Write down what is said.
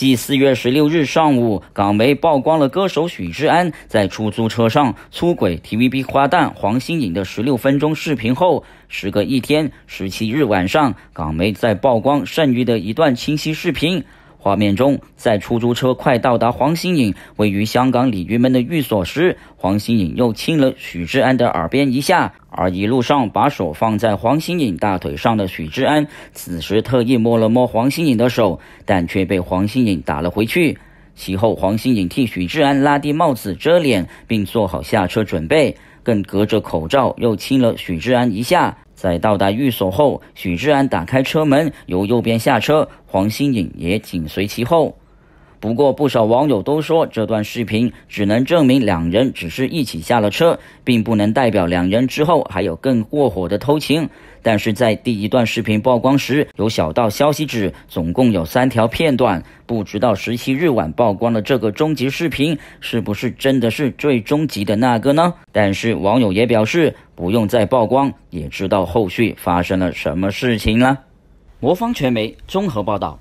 继四月十六日上午，港媒曝光了歌手许志安在出租车上出轨 TVB 花旦黄心颖的十六分钟视频后，时隔一天，十七日晚上，港媒在曝光剩余的一段清晰视频，画面中，在出租车快到达黄心颖位于香港鲤鱼门的寓所时，黄心颖又亲了许志安的耳边一下。而一路上把手放在黄心颖大腿上的许志安，此时特意摸了摸黄心颖的手，但却被黄心颖打了回去。其后，黄心颖替许志安拉低帽子遮脸，并做好下车准备，更隔着口罩又亲了许志安一下。在到达寓所后，许志安打开车门，由右边下车，黄心颖也紧随其后。不过，不少网友都说，这段视频只能证明两人只是一起下了车，并不能代表两人之后还有更过火的偷情。但是在第一段视频曝光时，有小道消息指，总共有三条片段，不知道十七日晚曝光的这个终极视频是不是真的是最终极的那个呢？但是网友也表示，不用再曝光，也知道后续发生了什么事情了。魔方传媒综合报道。